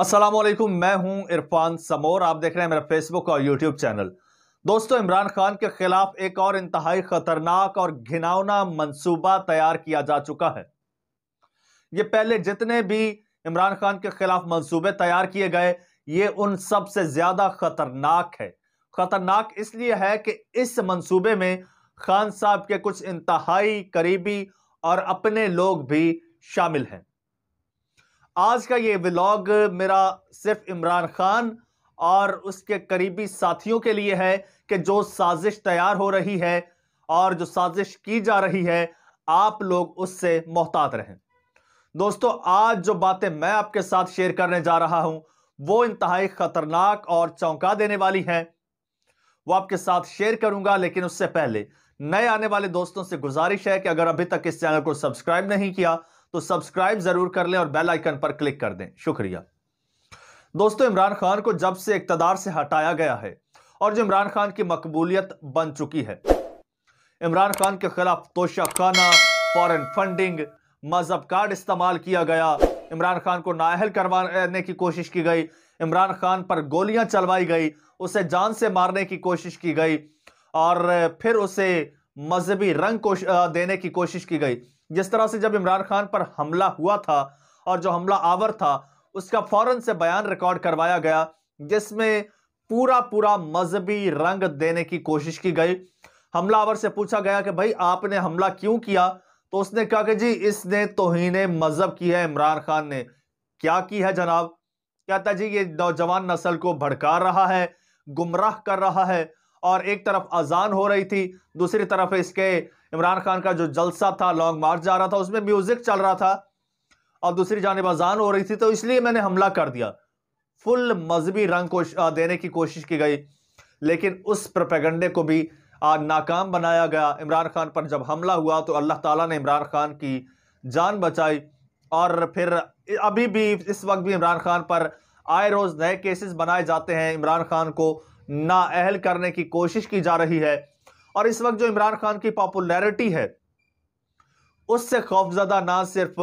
असलम मैं हूं इरफान समोर आप देख रहे हैं मेरा फेसबुक और यूट्यूब चैनल दोस्तों इमरान खान के खिलाफ एक और इंतहाई खतरनाक और घिनौना मंसूबा तैयार किया जा चुका है ये पहले जितने भी इमरान खान के खिलाफ मंसूबे तैयार किए गए ये उन सबसे ज्यादा खतरनाक है खतरनाक इसलिए है कि इस मंसूबे में खान साहब के कुछ इंतहाई करीबी और अपने लोग भी शामिल हैं आज का ये व्लॉग मेरा सिर्फ इमरान खान और उसके करीबी साथियों के लिए है कि जो साजिश तैयार हो रही है और जो साजिश की जा रही है आप लोग उससे मोहतात रहें दोस्तों आज जो बातें मैं आपके साथ शेयर करने जा रहा हूं वो इंतहाई खतरनाक और चौंका देने वाली हैं वो आपके साथ शेयर करूंगा लेकिन उससे पहले नए आने वाले दोस्तों से गुजारिश है कि अगर अभी तक इस चैनल को सब्सक्राइब नहीं किया तो सब्सक्राइब जरूर कर लें और बेल आइकन पर क्लिक कर दें शुक्रिया दोस्तों इमरान खान को जब से इकतदार से हटाया गया है और जो इमरान खान की मकबूलियत बन चुकी है इमरान खान के खिलाफ तोशा खाना फॉरन फंडिंग मजहब कार्ड इस्तेमाल किया गया इमरान खान को नाहल करवाने की कोशिश की गई इमरान खान पर गोलियां चलवाई गई उसे जान से मारने की कोशिश की गई और फिर उसे मजहबी रंग को देने की कोशिश की गई जिस तरह से जब इमरान खान पर हमला हुआ था और जो हमला आवर था उसका फौरन से बयान रिकॉर्ड करवाया गया जिसमें पूरा पूरा मजहबी रंग देने की कोशिश की गई हमलावर से पूछा गया कि भाई आपने हमला क्यों किया तो उसने कहा कि जी इसने तोहन मजहब की है इमरान खान ने क्या की है जनाब कहता जी ये नौजवान नस्ल को भड़का रहा है गुमराह कर रहा है और एक तरफ अजान हो रही थी दूसरी तरफ इसके इमरान खान का जो जलसा था लॉन्ग मार्च जा रहा था उसमें म्यूज़िक चल रहा था और दूसरी जानब अजान हो रही थी तो इसलिए मैंने हमला कर दिया फुल मजहबी रंग को देने की कोशिश की गई लेकिन उस प्रपेगंडे को भी आज नाकाम बनाया गया इमरान खान पर जब हमला हुआ तो अल्लाह ताला ने इमरान खान की जान बचाई और फिर अभी भी इस वक्त भी इमरान खान पर आए रोज़ नए केसेस बनाए जाते हैं इमरान खान को नाअहल करने की कोशिश की जा रही है और इस वक्त जो इमरान खान की पॉपुलैरिटी है उससे खौफजदा ना सिर्फ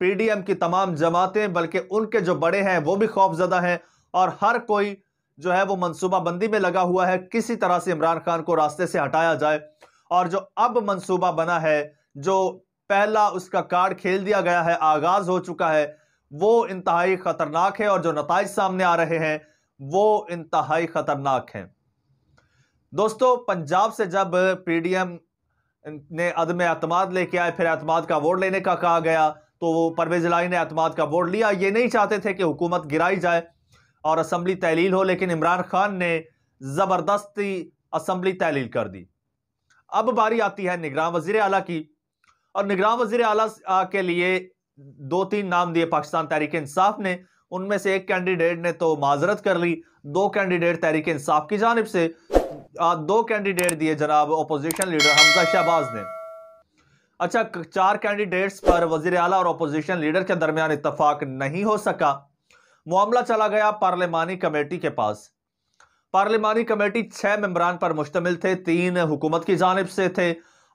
पीडीएम की तमाम जमातें बल्कि उनके जो बड़े हैं वो भी खौफजदा हैं और हर कोई जो है वो मनसूबाबंदी में लगा हुआ है किसी तरह से इमरान खान को रास्ते से हटाया जाए और जो अब मनसूबा बना है जो पहला उसका कार्ड खेल दिया गया है आगाज हो चुका है वो इंतहाई खतरनाक है और जो नतज सामने आ रहे हैं वो इंतहाई खतरनाक हैं दोस्तों पंजाब से जब पीडीएम ने अदम अतमाद लेके आए फिर अतमाद का वोट लेने का कहा गया तो वो परवेज लाई ने अतमाद का वोट लिया ये नहीं चाहते थे कि हुकूमत गिराई जाए और असम्बली तहलील हो लेकिन इमरान खान ने ज़बरदस्ती असम्बली तहलील कर दी अब बारी आती है निगरान वजीर अला की और निगरान वजीर अला के लिए दो तीन नाम दिए पाकिस्तान तहरीक इंसाफ ने उनमें से एक कैंडिडेट ने तो माजरत कर ली दो कैंडिडेट तहरीक इंसाफ की जानब से दो कैंडिडेट दिए जनाब अपोजिशन लीडर हमजा शहबाज ने अच्छा चार कैंडिडेट्स पर वजीर अला और अपोजिशन लीडर के दरमियान इतफाक नहीं हो सका मामला चला गया पार्लियामानी कमेटी के पास पार्लियामानी कमेटी छह मेम्बरान पर मुश्तमिल थे तीन हुकूमत की जानब से थे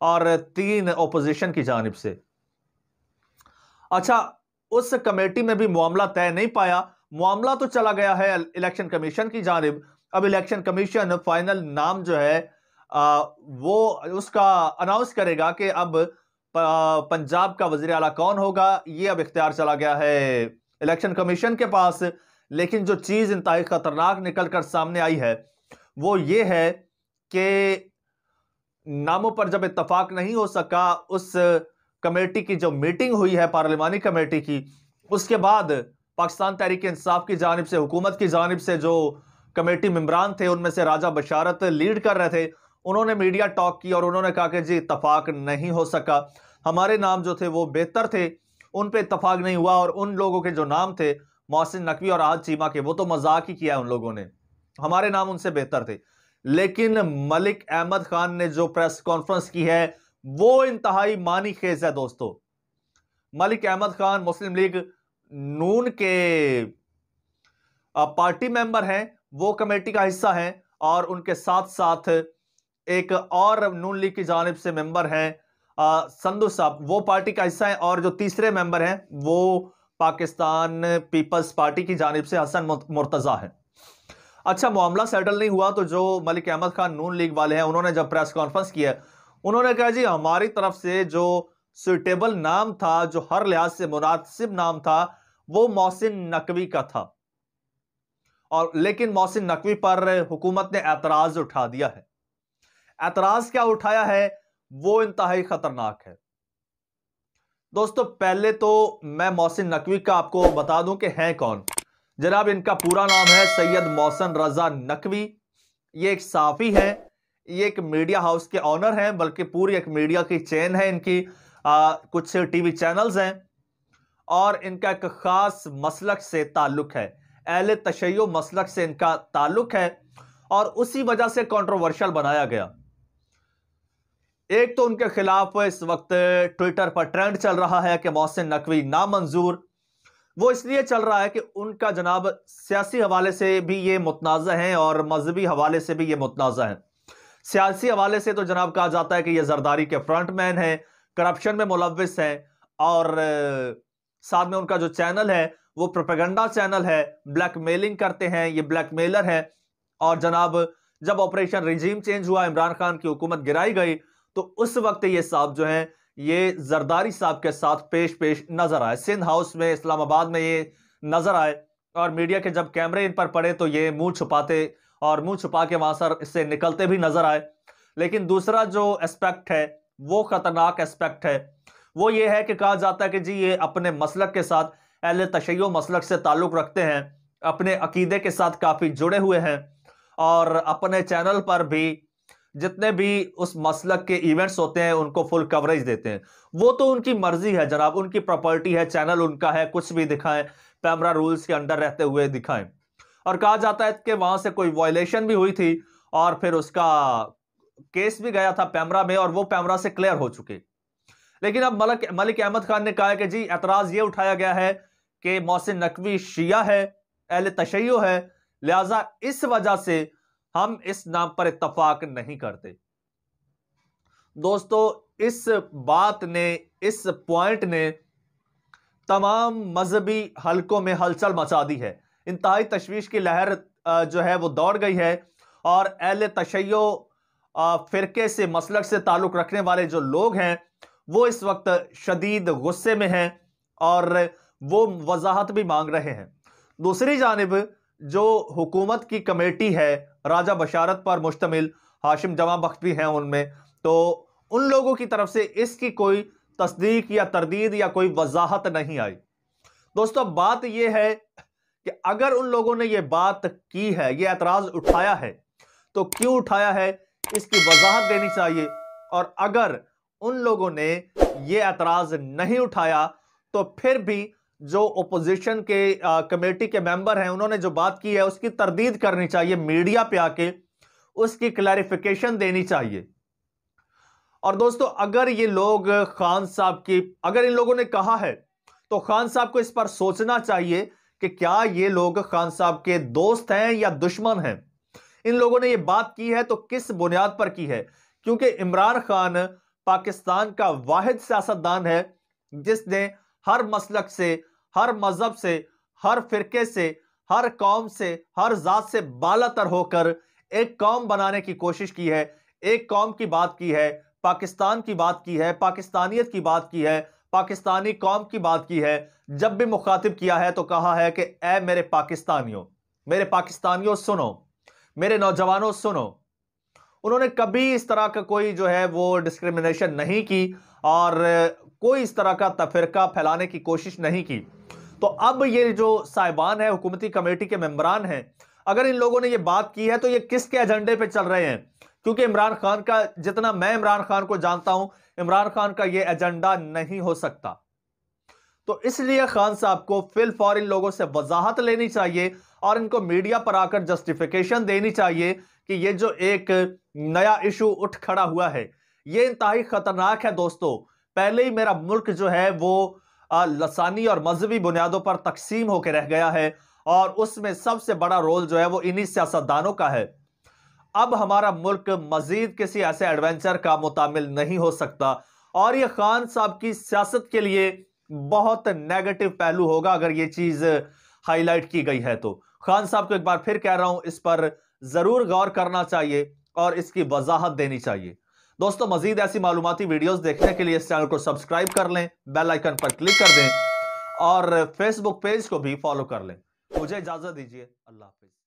और तीन अपोजिशन की जानब से अच्छा उस कमेटी में भी मामला तय नहीं पाया मामला तो चला गया है इलेक्शन कमीशन की जानब अब इलेक्शन कमीशन फाइनल नाम जो है आ, वो उसका अनाउंस करेगा कि अब पंजाब का वजीर अला कौन होगा ये अब इख्तियार चला गया है इलेक्शन कमीशन के पास लेकिन जो चीज़ इंतहा ख़तरनाक निकल कर सामने आई है वो ये है कि नामों पर जब इतफाक नहीं हो सका उस कमेटी की जो मीटिंग हुई है पार्लियामानी कमेटी की उसके बाद पाकिस्तान तहरीक इंसाफ की जानब से हुकूमत की जानब से जो कमेटी मेम्बरान थे उनमें से राजा बशारत लीड कर रहे थे उन्होंने मीडिया टॉक की और उन्होंने कहा कि जी इतफाक नहीं हो सका हमारे नाम जो थे वो बेहतर थे उन पर इतफाक नहीं हुआ और उन लोगों के जो नाम थे मोहसिन नकवी और आज चीमा के वो तो मजाक ही किया है उन लोगों ने हमारे नाम उनसे बेहतर थे लेकिन मलिक अहमद खान ने जो प्रेस कॉन्फ्रेंस की है वो इंतहाई मानी खेज है दोस्तों मलिक अहमद खान मुस्लिम लीग नून के पार्टी मेंबर हैं वो कमेटी का हिस्सा हैं और उनके साथ साथ एक और नून लीग की जानब से मेंबर हैं संधु साहब वो पार्टी का हिस्सा हैं और जो तीसरे मेंबर हैं वो पाकिस्तान पीपल्स पार्टी की जानब से हसन मुर्तज़ा है अच्छा मामला सेटल नहीं हुआ तो जो मलिक अहमद खान नून लीग वाले हैं उन्होंने जब प्रेस कॉन्फ्रेंस की है उन्होंने कहा जी हमारी तरफ से जो सुटेबल नाम था जो हर लिहाज से मुनासिब नाम था वो मोहसिन नकवी का था और लेकिन मोहसिन नकवी पर हुकूमत ने एतराज़ उठा दिया है एतराज़ क्या उठाया है वो इंतहाई ख़तरनाक है दोस्तों पहले तो मैं मोहसिन नकवी का आपको बता दूं कि हैं कौन जनाब इनका पूरा नाम है सैयद मोहसन रजा नकवी ये एक साफ़ी है ये एक मीडिया हाउस के ऑनर हैं बल्कि पूरी एक मीडिया की चेन है इनकी आ, कुछ टीवी चैनल्स हैं और इनका एक ख़ास मसलक से ताल्लुक़ है अहल तशै मसलक से इनका ताल्लुक है और उसी वजह से कंट्रोवर्शियल बनाया गया एक तो उनके खिलाफ इस वक्त ट्विटर पर ट्रेंड चल रहा है कि मोहसिन नकवी नामंजूर वो इसलिए चल रहा है कि उनका जनाब सियासी हवाले से भी ये मुतनाज़ हैं और मजहबी हवाले से भी ये मुतनाज़ हैं सियासी हवाले से तो जनाब कहा जाता है कि ये जरदारी के फ्रंट मैन हैं करप्शन में मुलविस हैं और साथ में उनका जो चैनल है वो प्रोपेगंडा चैनल है ब्लैकमेलिंग करते हैं ये ब्लैकमेलर है और जनाब जब ऑपरेशन रिजीम चेंज हुआ इमरान खान की हुकूमत गिराई गई तो उस वक्त ये साहब जो हैं ये जरदारी साहब के साथ पेश पेश नजर आए सिंध हाउस में इस्लामाबाद में ये नजर आए और मीडिया के जब कैमरे इन पर पड़े तो ये मुंह छुपाते और मुंह छुपा के वहां सर इससे निकलते भी नजर आए लेकिन दूसरा जो एस्पेक्ट है वो खतरनाक एस्पेक्ट है वो ये है कि कहा जाता है कि जी ये अपने मसलक के साथ अहल तशैय मसलक से ताल्लुक़ रखते हैं अपने अकीदे के साथ काफ़ी जुड़े हुए हैं और अपने चैनल पर भी जितने भी उस मसलक के इवेंट्स होते हैं उनको फुल कवरेज देते हैं वो तो उनकी मर्ज़ी है जनाब उनकी प्रॉपर्टी है चैनल उनका है कुछ भी दिखाएं पैमरा रूल्स के अंडर रहते हुए दिखाएं और कहा जाता है कि वहां से कोई वॉयलेशन भी हुई थी और फिर उसका केस भी गया था पैमरा में और वो पैमरा से क्लियर हो चुके लेकिन अब मलक मलिक अहमद खान ने कहा है कि जी एतराज़ ये उठाया गया है कि मोहसिन नकवी शिया है अहल तशैयो है लिहाजा इस वजह से हम इस नाम पर इतफाक नहीं करते दोस्तों इस बात ने इस पॉइंट ने तमाम मजहबी हलकों में हलचल मचा दी है इंतहाई तशवीश की लहर जो है वो दौड़ गई है और अहल तशैयो फ़िरके से मसलक से ताल्लुक़ रखने वाले जो लोग हैं वो इस वक्त शदीद गुस्से में हैं और वो वजाहत भी मांग रहे हैं दूसरी जानब जो हुकूमत की कमेटी है राजा बशारत पर मुश्तमिल हाशिम जमा बख्त भी हैं उनमें तो उन लोगों की तरफ से इसकी कोई तस्दीक या तरदीद या कोई वजाहत नहीं आई दोस्तों बात यह है कि अगर उन लोगों ने यह बात की है ये एतराज़ उठाया है तो क्यों उठाया है इसकी वजाहत देनी चाहिए और अगर उन लोगों ने यह एतराज़ नहीं उठाया तो फिर भी जो ओपोजिशन के कमेटी के मेंबर हैं उन्होंने जो बात की है उसकी तरदीद करनी चाहिए मीडिया पे आके उसकी क्लैरिफिकेशन देनी चाहिए और दोस्तों अगर ये लोग खान साहब की अगर इन लोगों ने कहा है तो खान साहब को इस पर सोचना चाहिए कि क्या ये लोग खान साहब के दोस्त हैं या दुश्मन हैं इन लोगों ने ये बात की है तो किस बुनियाद पर की है क्योंकि इमरान खान पाकिस्तान का वाहिद सियासतदान है जिसने हर मसलक से हर मजहब से हर फिरके से हर कौम से हर जात से तर होकर एक कौम बनाने की कोशिश की है एक कौम की बात की है पाकिस्तान की बात की है पाकिस्तानियत की बात की है पाकिस्तानी कौम की बात की है जब भी मुखातिब किया है तो कहा है कि ए मेरे पाकिस्तानियों मेरे पाकिस्तानियों सुनो मेरे नौजवानों सुनो उन्होंने कभी इस तरह का कोई जो है वो डिस्क्रिमिनेशन नहीं की और कोई इस तरह का तफरका फैलाने की कोशिश नहीं की तो अब ये जो साहिबान है हुकूमती कमेटी के मेम्बरान हैं अगर इन लोगों ने ये बात की है तो ये किसके एजेंडे पे चल रहे हैं क्योंकि इमरान खान का जितना मैं इमरान खान को जानता हूं इमरान खान का ये एजेंडा नहीं हो सकता तो इसलिए खान साहब को फिल फॉर इन लोगों से वजाहत लेनी चाहिए और इनको मीडिया पर आकर जस्टिफिकेशन देनी चाहिए कि ये जो एक नया इशू उठ खड़ा हुआ है ये इंतहाई खतरनाक है दोस्तों पहले ही मेरा मुल्क जो है वो लसानी और मजहबी बुनियादों पर तकसीम होकर रह गया है और उसमें सबसे बड़ा रोल जो है वो इन्हीं सियासतदानों का है अब हमारा मुल्क मजीद किसी ऐसे एडवेंचर का मुतामिल नहीं हो सकता और ये खान साहब की सियासत के लिए बहुत नेगेटिव पहलू होगा अगर ये चीज़ हाईलाइट की गई है तो खान साहब को एक बार फिर कह रहा हूं इस पर ज़रूर गौर करना चाहिए और इसकी वजाहत देनी चाहिए दोस्तों मजीद ऐसी मालूमती वीडियोस देखने के लिए इस चैनल को सब्सक्राइब कर लें बेल आइकन पर क्लिक कर दें और फेसबुक पेज को भी फॉलो कर लें मुझे इजाज़त दीजिए अल्लाह हाफिज़